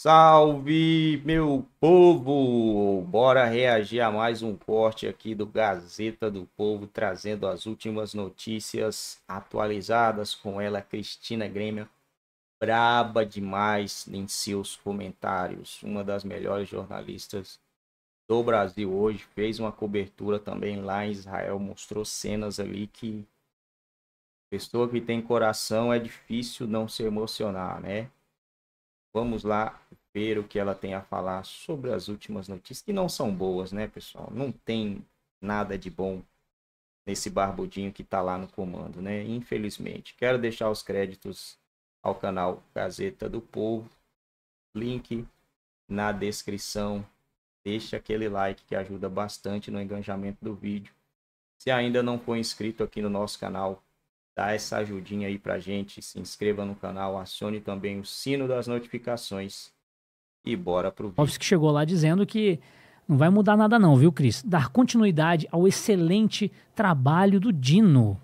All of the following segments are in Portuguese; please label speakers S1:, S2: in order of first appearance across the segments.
S1: Salve, meu povo! Bora reagir a mais um corte aqui do Gazeta do Povo, trazendo as últimas notícias atualizadas com ela, Cristina Grêmio. Braba demais em seus comentários. Uma das melhores jornalistas do Brasil hoje. Fez uma cobertura também lá em Israel, mostrou cenas ali que. Pessoa que tem coração é difícil não se emocionar, né? Vamos lá ver o que ela tem a falar sobre as últimas notícias, que não são boas, né, pessoal? Não tem nada de bom nesse barbudinho que está lá no comando, né? Infelizmente. Quero deixar os créditos ao canal Gazeta do Povo. Link na descrição. Deixe aquele like que ajuda bastante no engajamento do vídeo. Se ainda não for inscrito aqui no nosso canal, dá essa ajudinha aí pra gente, se inscreva no canal, acione também o sino das notificações
S2: e bora pro vídeo. que chegou lá dizendo que não vai mudar nada não, viu, Cris? Dar continuidade ao excelente trabalho do Dino.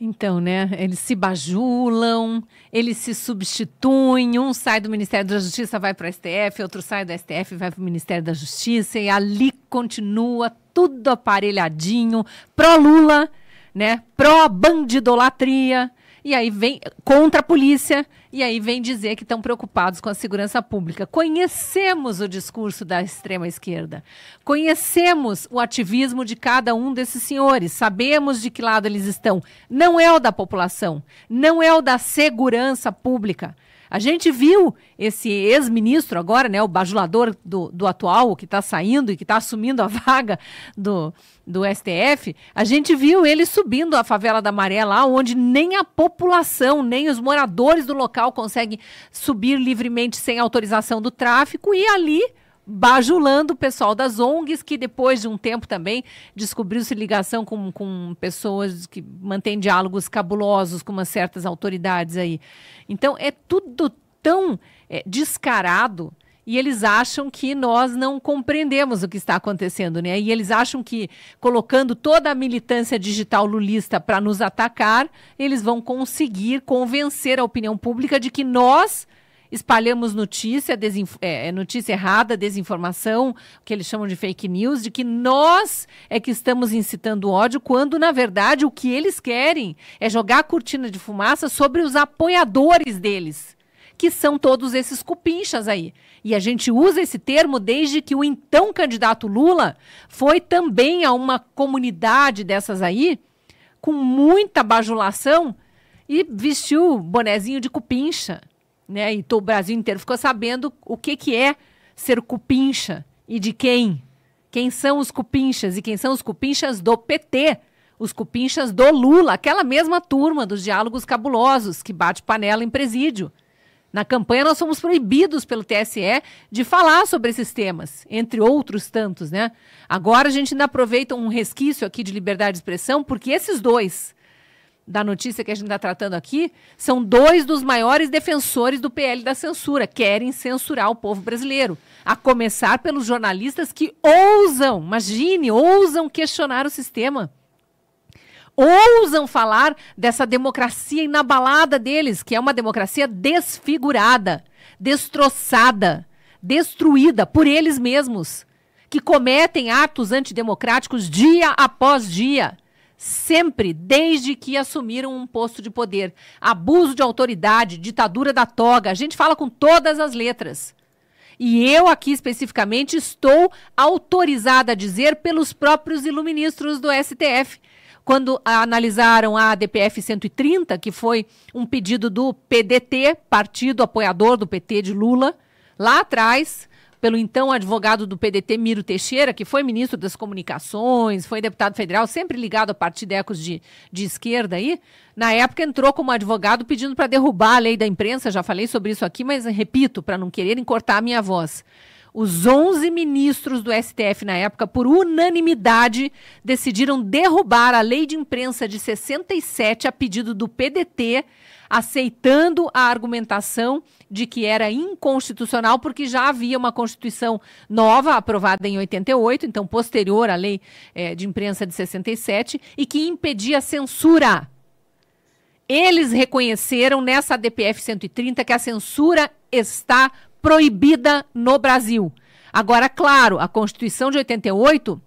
S2: Então, né? Eles se bajulam, eles se substituem. Um sai do Ministério da Justiça, vai para o STF, outro sai do STF, vai para o Ministério da Justiça, e ali continua tudo aparelhadinho. Pro Lula, né? Pró-bandidolatria. E aí vem contra a polícia, e aí vem dizer que estão preocupados com a segurança pública. Conhecemos o discurso da extrema esquerda. Conhecemos o ativismo de cada um desses senhores. Sabemos de que lado eles estão. Não é o da população, não é o da segurança pública a gente viu esse ex-ministro agora, né, o bajulador do, do atual, que está saindo e que está assumindo a vaga do, do STF, a gente viu ele subindo a favela da Maré lá, onde nem a população, nem os moradores do local conseguem subir livremente sem autorização do tráfico, e ali bajulando o pessoal das ONGs, que depois de um tempo também descobriu-se ligação com, com pessoas que mantêm diálogos cabulosos com umas certas autoridades aí. Então, é tudo tão é, descarado e eles acham que nós não compreendemos o que está acontecendo, né? E eles acham que colocando toda a militância digital lulista para nos atacar, eles vão conseguir convencer a opinião pública de que nós espalhamos notícia, desinf... é, é notícia errada, desinformação, que eles chamam de fake news, de que nós é que estamos incitando ódio, quando na verdade o que eles querem é jogar a cortina de fumaça sobre os apoiadores deles, que são todos esses cupinchas aí. E a gente usa esse termo desde que o então candidato Lula foi também a uma comunidade dessas aí, com muita bajulação, e vestiu bonezinho de cupincha né? E todo o Brasil inteiro ficou sabendo o que, que é ser cupincha e de quem. Quem são os cupinchas e quem são os cupinchas do PT, os cupinchas do Lula, aquela mesma turma dos diálogos cabulosos que bate panela em presídio. Na campanha nós fomos proibidos pelo TSE de falar sobre esses temas, entre outros tantos, né? Agora a gente ainda aproveita um resquício aqui de liberdade de expressão, porque esses dois, da notícia que a gente está tratando aqui são dois dos maiores defensores do PL da censura, querem censurar o povo brasileiro. A começar pelos jornalistas que ousam, imagine, ousam questionar o sistema. Ousam falar dessa democracia inabalada deles, que é uma democracia desfigurada, destroçada, destruída por eles mesmos, que cometem atos antidemocráticos dia após dia sempre, desde que assumiram um posto de poder. Abuso de autoridade, ditadura da toga, a gente fala com todas as letras. E eu aqui especificamente estou autorizada a dizer pelos próprios iluministros do STF, quando analisaram a DPF 130, que foi um pedido do PDT, partido apoiador do PT de Lula, lá atrás, pelo então advogado do PDT, Miro Teixeira, que foi ministro das Comunicações, foi deputado federal, sempre ligado a partidecos de, de esquerda aí. Na época entrou como advogado pedindo para derrubar a lei da imprensa, já falei sobre isso aqui, mas repito, para não quererem cortar a minha voz. Os 11 ministros do STF na época, por unanimidade, decidiram derrubar a lei de imprensa de 67 a pedido do PDT aceitando a argumentação de que era inconstitucional, porque já havia uma Constituição nova, aprovada em 88, então posterior à lei é, de imprensa de 67, e que impedia censura. Eles reconheceram nessa DPF 130 que a censura está proibida no Brasil. Agora, claro, a Constituição de 88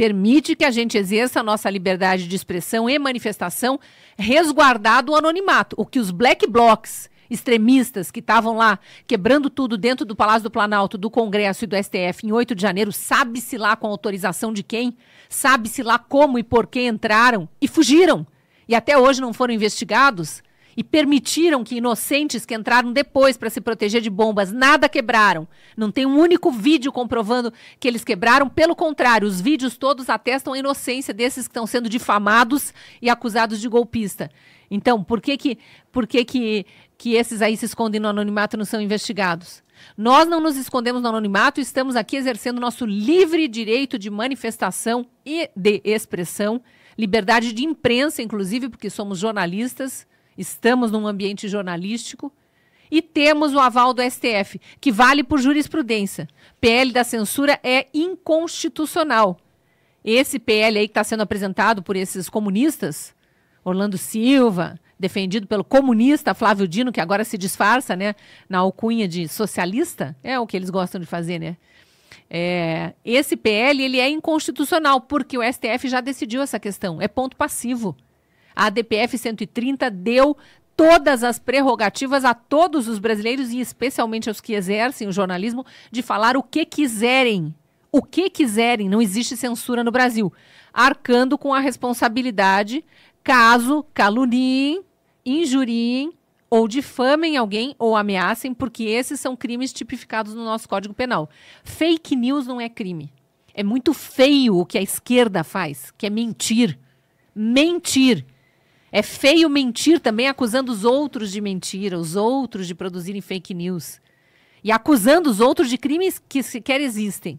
S2: permite que a gente exerça a nossa liberdade de expressão e manifestação resguardado o anonimato, o que os black blocs extremistas que estavam lá quebrando tudo dentro do Palácio do Planalto, do Congresso e do STF em 8 de janeiro, sabe-se lá com autorização de quem, sabe-se lá como e por que entraram e fugiram. E até hoje não foram investigados e permitiram que inocentes que entraram depois para se proteger de bombas nada quebraram. Não tem um único vídeo comprovando que eles quebraram. Pelo contrário, os vídeos todos atestam a inocência desses que estão sendo difamados e acusados de golpista. Então, por que que, por que, que, que esses aí se escondem no anonimato e não são investigados? Nós não nos escondemos no anonimato, e estamos aqui exercendo nosso livre direito de manifestação e de expressão, liberdade de imprensa, inclusive, porque somos jornalistas Estamos num ambiente jornalístico e temos o aval do STF, que vale por jurisprudência. PL da censura é inconstitucional. Esse PL aí que está sendo apresentado por esses comunistas, Orlando Silva, defendido pelo comunista Flávio Dino, que agora se disfarça né, na alcunha de socialista, é o que eles gostam de fazer, né? É, esse PL ele é inconstitucional, porque o STF já decidiu essa questão, é ponto passivo. A DPF 130 deu todas as prerrogativas a todos os brasileiros e especialmente aos que exercem o jornalismo de falar o que quiserem. O que quiserem, não existe censura no Brasil. Arcando com a responsabilidade caso caluniem, injuriem ou difamem alguém ou ameacem, porque esses são crimes tipificados no nosso Código Penal. Fake news não é crime. É muito feio o que a esquerda faz, que é mentir. Mentir. É feio mentir também acusando os outros de mentira, os outros de produzirem fake news. E acusando os outros de crimes que sequer existem.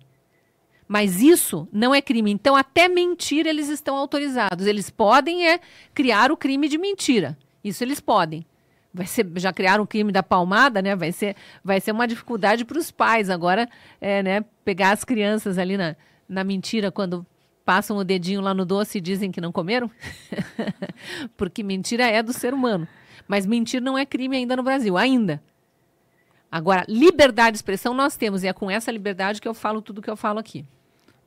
S2: Mas isso não é crime. Então, até mentir eles estão autorizados. Eles podem é criar o crime de mentira. Isso eles podem. Vai ser, já criaram o crime da palmada, né? Vai ser, vai ser uma dificuldade para os pais agora, é, né? Pegar as crianças ali na, na mentira quando passam o dedinho lá no doce e dizem que não comeram? Porque mentira é do ser humano. Mas mentir não é crime ainda no Brasil, ainda. Agora, liberdade de expressão nós temos, e é com essa liberdade que eu falo tudo que eu falo aqui.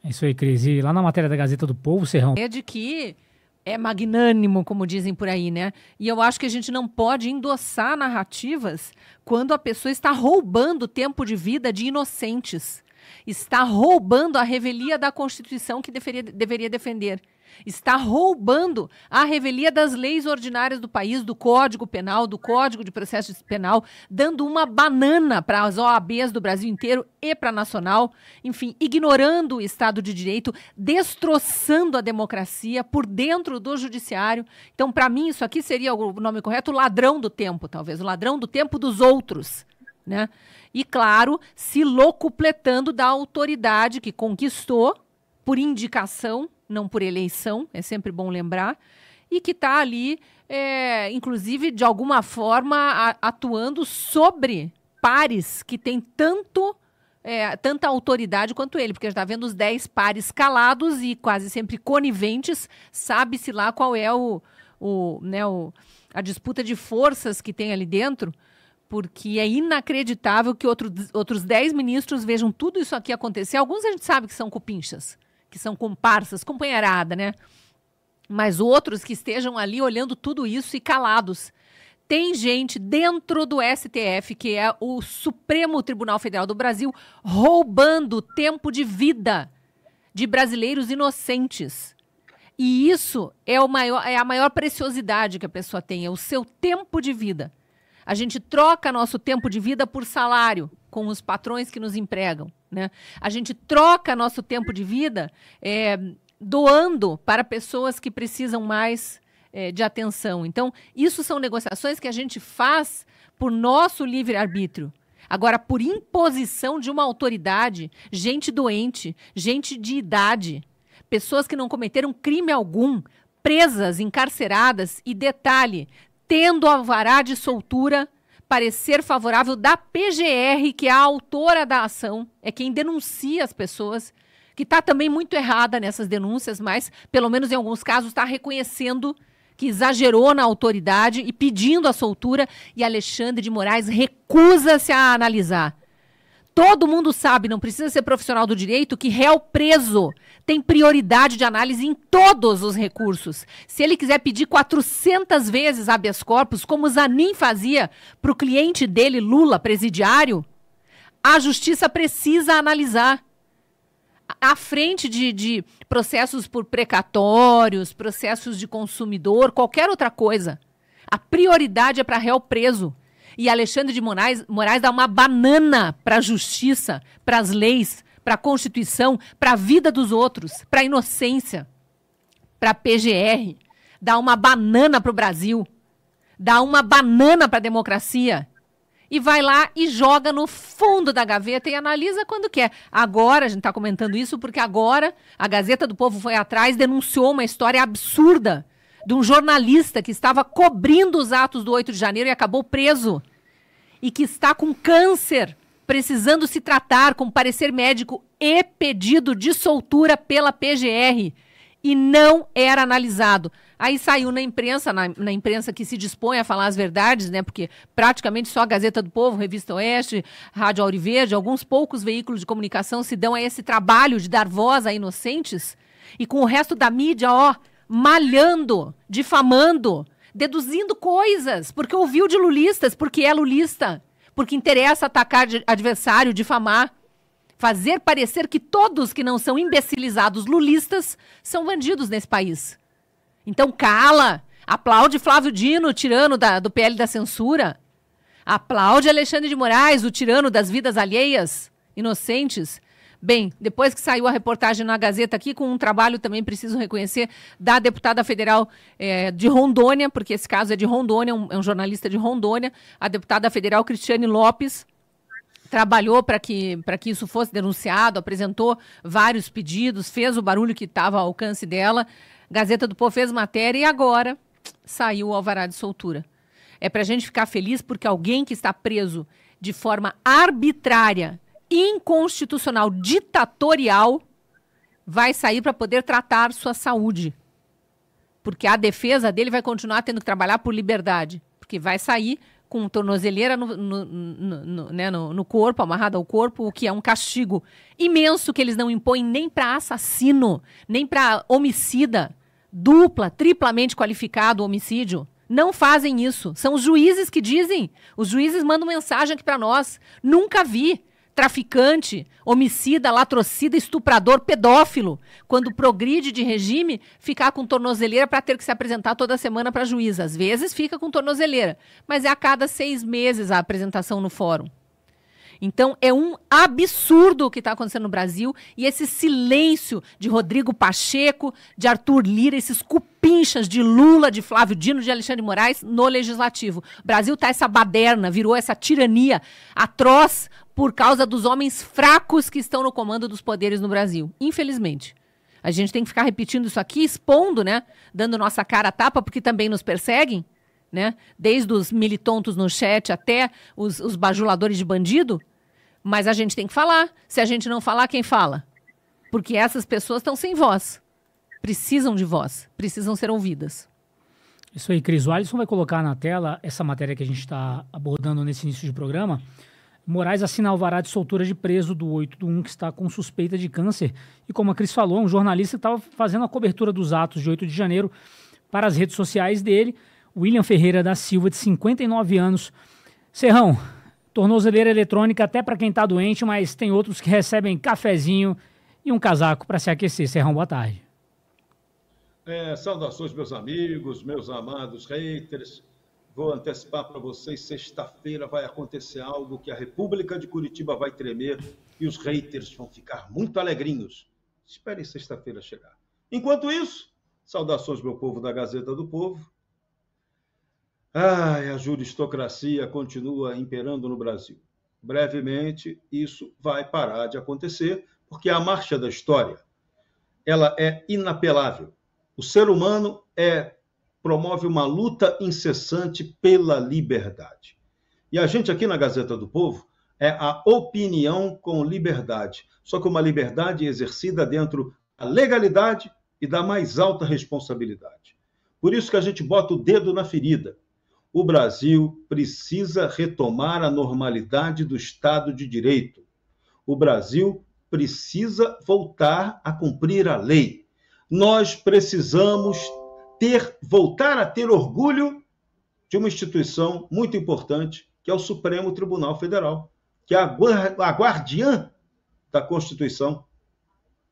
S2: É isso aí, Cris. E lá na matéria da Gazeta do Povo, Serrão. É de que é magnânimo, como dizem por aí, né? E eu acho que a gente não pode endossar narrativas quando a pessoa está roubando tempo de vida de inocentes. Está roubando a revelia da Constituição que deveria, deveria defender. Está roubando a revelia das leis ordinárias do país, do Código Penal, do Código de Processo Penal, dando uma banana para as OABs do Brasil inteiro e para a nacional, enfim, ignorando o Estado de Direito, destroçando a democracia por dentro do judiciário. Então, para mim, isso aqui seria o nome correto, o ladrão do tempo, talvez, o ladrão do tempo dos outros. Né? E, claro, se locupletando da autoridade que conquistou por indicação, não por eleição, é sempre bom lembrar, e que está ali, é, inclusive, de alguma forma, a, atuando sobre pares que têm tanto. É, tanta autoridade quanto ele, porque a gente está vendo os 10 pares calados e quase sempre coniventes, sabe-se lá qual é o, o, né, o, a disputa de forças que tem ali dentro porque é inacreditável que outro, outros dez ministros vejam tudo isso aqui acontecer. Alguns a gente sabe que são cupinchas, que são comparsas, companheirada, né? Mas outros que estejam ali olhando tudo isso e calados. Tem gente dentro do STF, que é o Supremo Tribunal Federal do Brasil, roubando tempo de vida de brasileiros inocentes. E isso é, maior, é a maior preciosidade que a pessoa tem, é o seu tempo de vida. A gente troca nosso tempo de vida por salário com os patrões que nos empregam. Né? A gente troca nosso tempo de vida é, doando para pessoas que precisam mais é, de atenção. Então, isso são negociações que a gente faz por nosso livre-arbítrio. Agora, por imposição de uma autoridade, gente doente, gente de idade, pessoas que não cometeram crime algum, presas, encarceradas e detalhe, tendo alvará de soltura, parecer favorável da PGR, que é a autora da ação, é quem denuncia as pessoas, que está também muito errada nessas denúncias, mas, pelo menos em alguns casos, está reconhecendo que exagerou na autoridade e pedindo a soltura, e Alexandre de Moraes recusa-se a analisar. Todo mundo sabe, não precisa ser profissional do direito, que réu preso tem prioridade de análise em todos os recursos. Se ele quiser pedir 400 vezes habeas corpus, como Zanin fazia para o cliente dele, Lula, presidiário, a justiça precisa analisar. À frente de, de processos por precatórios, processos de consumidor, qualquer outra coisa. A prioridade é para réu preso. E Alexandre de Moraes, Moraes dá uma banana para a justiça, para as leis, para a Constituição, para a vida dos outros, para a inocência, para a PGR. Dá uma banana para o Brasil. Dá uma banana para a democracia e vai lá e joga no fundo da gaveta e analisa quando quer. Agora, a gente está comentando isso porque agora a Gazeta do Povo foi atrás, denunciou uma história absurda de um jornalista que estava cobrindo os atos do 8 de janeiro e acabou preso e que está com câncer, precisando se tratar com parecer médico e pedido de soltura pela PGR e não era analisado. Aí saiu na imprensa, na, na, imprensa que se dispõe a falar as verdades, né? Porque praticamente só a Gazeta do Povo, Revista Oeste, Rádio Auriverde, alguns poucos veículos de comunicação se dão a esse trabalho de dar voz a inocentes. E com o resto da mídia, ó, malhando, difamando, deduzindo coisas, porque ouviu de lulistas, porque é lulista, porque interessa atacar adversário, difamar, fazer parecer que todos que não são imbecilizados lulistas são bandidos nesse país. Então cala, aplaude Flávio Dino, tirano da, do PL da censura. Aplaude Alexandre de Moraes, o tirano das vidas alheias, inocentes. Bem, depois que saiu a reportagem na Gazeta aqui, com um trabalho também preciso reconhecer da deputada federal é, de Rondônia, porque esse caso é de Rondônia, um, é um jornalista de Rondônia, a deputada federal Cristiane Lopes, trabalhou para que, que isso fosse denunciado, apresentou vários pedidos, fez o barulho que estava ao alcance dela. Gazeta do Povo fez matéria e agora saiu o alvará de soltura. É para a gente ficar feliz porque alguém que está preso de forma arbitrária inconstitucional, ditatorial, vai sair para poder tratar sua saúde. Porque a defesa dele vai continuar tendo que trabalhar por liberdade. Porque vai sair com tornozeleira no, no, no, né, no, corpo, amarrada ao corpo, o que é um castigo imenso que eles não impõem nem para assassino, nem para homicida, dupla, triplamente qualificado homicídio. Não fazem isso. São os juízes que dizem. Os juízes mandam mensagem aqui para nós. Nunca vi traficante, homicida, latrocida, estuprador, pedófilo, quando progride de regime, ficar com tornozeleira para ter que se apresentar toda semana para juíza. Às vezes fica com tornozeleira, mas é a cada seis meses a apresentação no fórum. Então é um absurdo o que está acontecendo no Brasil e esse silêncio de Rodrigo Pacheco, de Arthur Lira, esses cupinchas de Lula, de Flávio Dino, de Alexandre Moraes no legislativo. O Brasil está essa baderna, virou essa tirania atroz por causa dos homens fracos que estão no comando dos poderes no Brasil, infelizmente. A gente tem que ficar repetindo isso aqui, expondo, né? Dando nossa cara a tapa, porque também nos perseguem né? Desde os militontos no chat até os, os bajuladores de bandido. Mas a gente tem que falar. Se a gente não falar, quem fala? Porque essas pessoas estão sem voz. Precisam de voz, precisam ser ouvidas. Isso aí, Cris. O Alisson vai colocar na tela essa matéria que a gente está abordando nesse início de programa. Moraes assina alvará de soltura de preso do 8 do 1 que está com suspeita de câncer. E como a Cris falou, um jornalista estava fazendo a cobertura dos atos de 8 de janeiro para as redes sociais dele. William Ferreira da Silva, de 59 anos. Serrão, tornozeleira eletrônica até para quem está doente, mas tem outros que recebem cafezinho e um casaco para se aquecer. Serrão, boa tarde.
S3: É, saudações, meus amigos, meus amados haters. Vou antecipar para vocês: sexta-feira vai acontecer algo que a República de Curitiba vai tremer e os haters vão ficar muito alegrinhos. Esperem sexta-feira chegar. Enquanto isso, saudações, meu povo da Gazeta do Povo. Ai, a juristocracia continua imperando no Brasil. Brevemente, isso vai parar de acontecer, porque a marcha da história ela é inapelável. O ser humano é promove uma luta incessante pela liberdade. E a gente aqui na Gazeta do Povo é a opinião com liberdade, só que uma liberdade exercida dentro da legalidade e da mais alta responsabilidade. Por isso que a gente bota o dedo na ferida o Brasil precisa retomar a normalidade do Estado de Direito. O Brasil precisa voltar a cumprir a lei. Nós precisamos ter voltar a ter orgulho de uma instituição muito importante, que é o Supremo Tribunal Federal, que é a, guardiã da Constituição.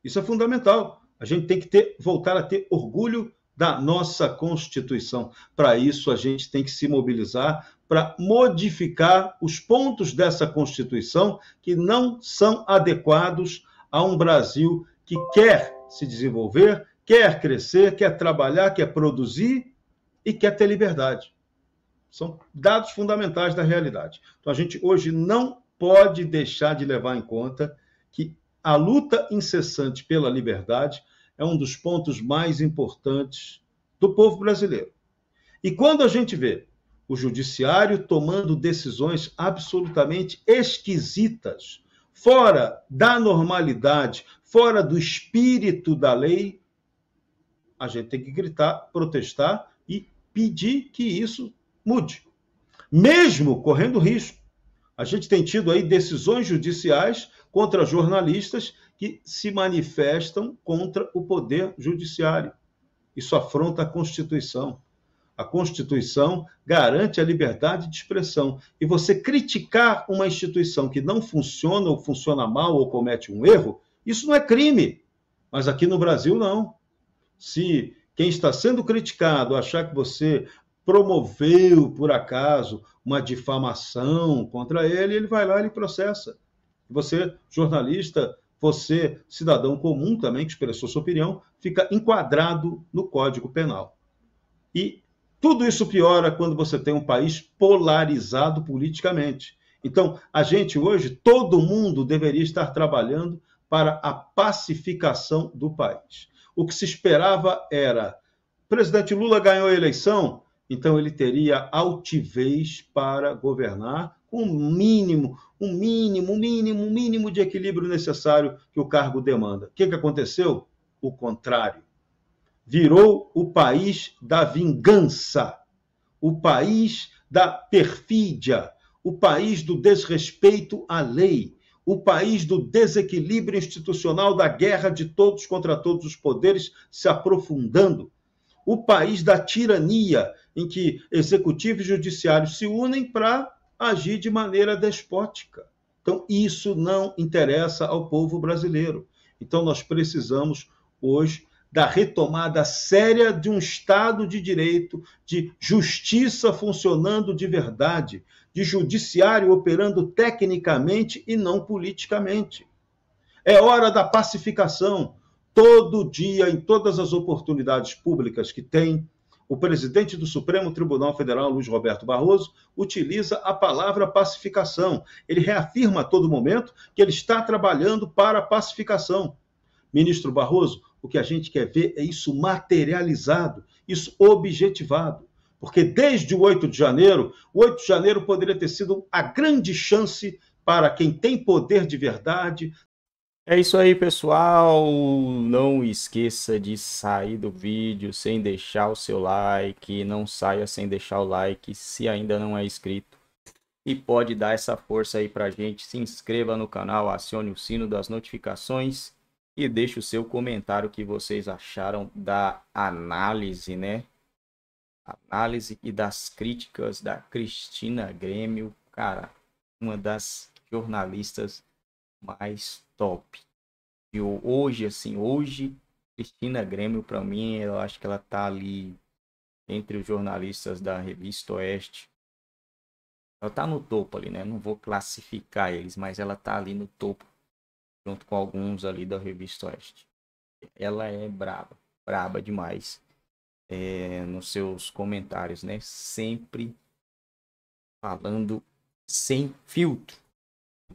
S3: Isso é fundamental. A gente tem que ter, voltar a ter orgulho da nossa Constituição. Para isso, a gente tem que se mobilizar para modificar os pontos dessa Constituição que não são adequados a um Brasil que quer se desenvolver, quer crescer, quer trabalhar, quer produzir e quer ter liberdade. São dados fundamentais da realidade. Então, a gente hoje não pode deixar de levar em conta que a luta incessante pela liberdade é um dos pontos mais importantes do povo brasileiro. E quando a gente vê o judiciário tomando decisões absolutamente esquisitas, fora da normalidade, fora do espírito da lei, a gente tem que gritar, protestar e pedir que isso mude. Mesmo correndo risco. A gente tem tido aí decisões judiciais contra jornalistas que se manifestam contra o poder judiciário. Isso afronta a Constituição. A Constituição garante a liberdade de expressão. E você criticar uma instituição que não funciona, ou funciona mal, ou comete um erro, isso não é crime. Mas aqui no Brasil, não. Se quem está sendo criticado achar que você promoveu, por acaso, uma difamação contra ele, ele vai lá e ele processa. Você, jornalista, você, cidadão comum também, que expressou sua opinião, fica enquadrado no Código Penal. E tudo isso piora quando você tem um país polarizado politicamente. Então, a gente hoje, todo mundo deveria estar trabalhando para a pacificação do país. O que se esperava era: o presidente Lula ganhou a eleição, então ele teria altivez para governar com um mínimo, um mínimo, um mínimo, um mínimo de equilíbrio necessário que o cargo demanda. O que, que aconteceu? O contrário. Virou o país da vingança, o país da perfídia, o país do desrespeito à lei, o país do desequilíbrio institucional, da guerra de todos contra todos os poderes se aprofundando o país da tirania, em que executivo e judiciário se unem para agir de maneira despótica. Então, isso não interessa ao povo brasileiro. Então, nós precisamos hoje da retomada séria de um Estado de direito, de justiça funcionando de verdade, de judiciário operando tecnicamente e não politicamente. É hora da pacificação, todo dia, em todas as oportunidades públicas que tem, o presidente do Supremo Tribunal Federal, Luiz Roberto Barroso, utiliza a palavra pacificação. Ele reafirma a todo momento que ele está trabalhando para a pacificação. Ministro Barroso, o que a gente quer ver é isso materializado, isso objetivado. Porque desde o 8 de janeiro, o 8 de janeiro poderia ter sido a grande chance para quem tem poder de verdade, é isso aí, pessoal. Não esqueça
S1: de sair do vídeo sem deixar o seu like. Não saia sem deixar o like se ainda não é inscrito. E pode dar essa força aí pra gente. Se inscreva no canal, acione o sino das notificações e deixe o seu comentário que vocês acharam da análise, né? Análise e das críticas da Cristina Grêmio, cara, uma das jornalistas mais top. E hoje, assim, hoje, Cristina Grêmio, para mim, eu acho que ela tá ali entre os jornalistas da revista Oeste. Ela tá no topo ali, né? Não vou classificar eles, mas ela tá ali no topo, junto com alguns ali da revista Oeste. Ela é braba, braba demais. É, nos seus comentários, né? Sempre falando sem filtro.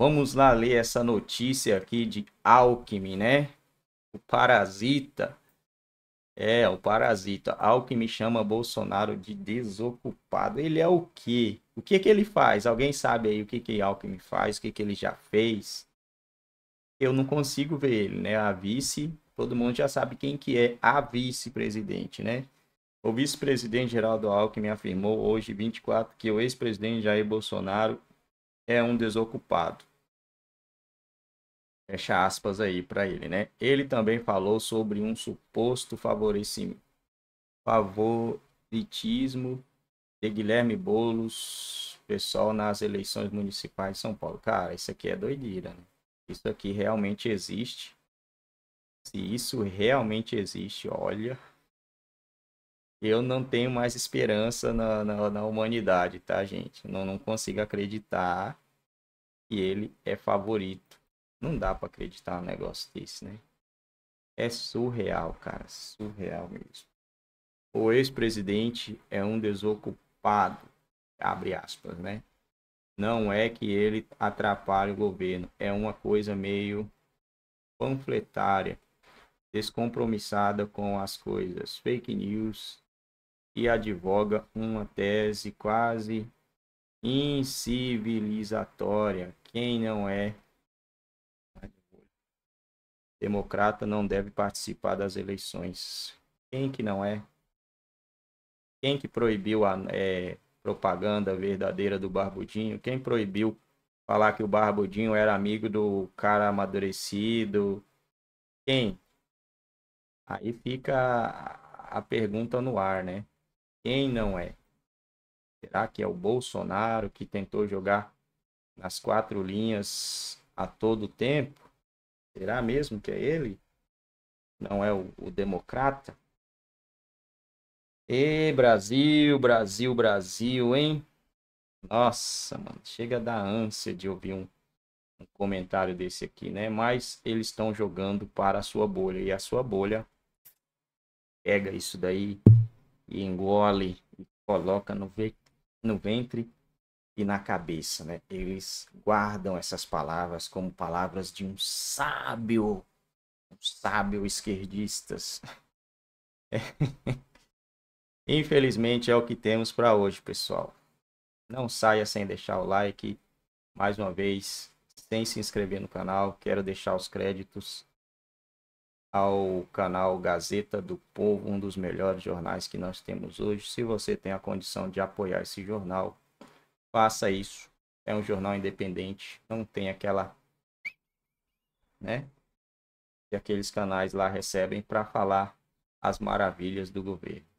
S1: Vamos lá ler essa notícia aqui de Alckmin, né? O parasita. É, o parasita. Alckmin chama Bolsonaro de desocupado. Ele é o quê? O que que ele faz? Alguém sabe aí o que que Alckmin faz? O que que ele já fez? Eu não consigo ver ele, né? A vice, todo mundo já sabe quem que é a vice-presidente, né? O vice-presidente Geraldo Alckmin afirmou hoje, 24, que o ex-presidente Jair Bolsonaro é um desocupado. Fecha aspas aí para ele, né? Ele também falou sobre um suposto favorecimento, favoritismo de Guilherme Bolos, pessoal nas eleições municipais de São Paulo. Cara, isso aqui é doideira, né? Isso aqui realmente existe. Se isso realmente existe, olha, eu não tenho mais esperança na, na, na humanidade, tá, gente? Não, não consigo acreditar que ele é favorito não dá para acreditar um negócio desse, né? É surreal, cara. Surreal mesmo. O ex-presidente é um desocupado, abre aspas, né? Não é que ele atrapalhe o governo, é uma coisa meio panfletária, descompromissada com as coisas, fake news e advoga uma tese quase incivilizatória. Quem não é Democrata não deve participar das eleições. Quem que não é? Quem que proibiu a é, propaganda verdadeira do Barbudinho? Quem proibiu falar que o Barbudinho era amigo do cara amadurecido? Quem? Aí fica a pergunta no ar, né? Quem não é? Será que é o Bolsonaro que tentou jogar nas quatro linhas a todo tempo? Será mesmo que é ele? Não é o, o democrata? E Brasil, Brasil, Brasil, hein? Nossa, mano, chega da ânsia de ouvir um, um comentário desse aqui, né? Mas eles estão jogando para a sua bolha e a sua bolha pega isso daí e engole e coloca no, ve no ventre e na cabeça, né? Eles guardam essas palavras como palavras de um sábio, um sábio esquerdistas. É. Infelizmente é o que temos para hoje, pessoal. Não saia sem deixar o like, mais uma vez, sem se inscrever no canal. Quero deixar os créditos ao canal Gazeta do Povo, um dos melhores jornais que nós temos hoje. Se você tem a condição de apoiar esse jornal, faça isso. É um jornal independente, não tem aquela, né? Que aqueles canais lá recebem para falar as maravilhas do governo.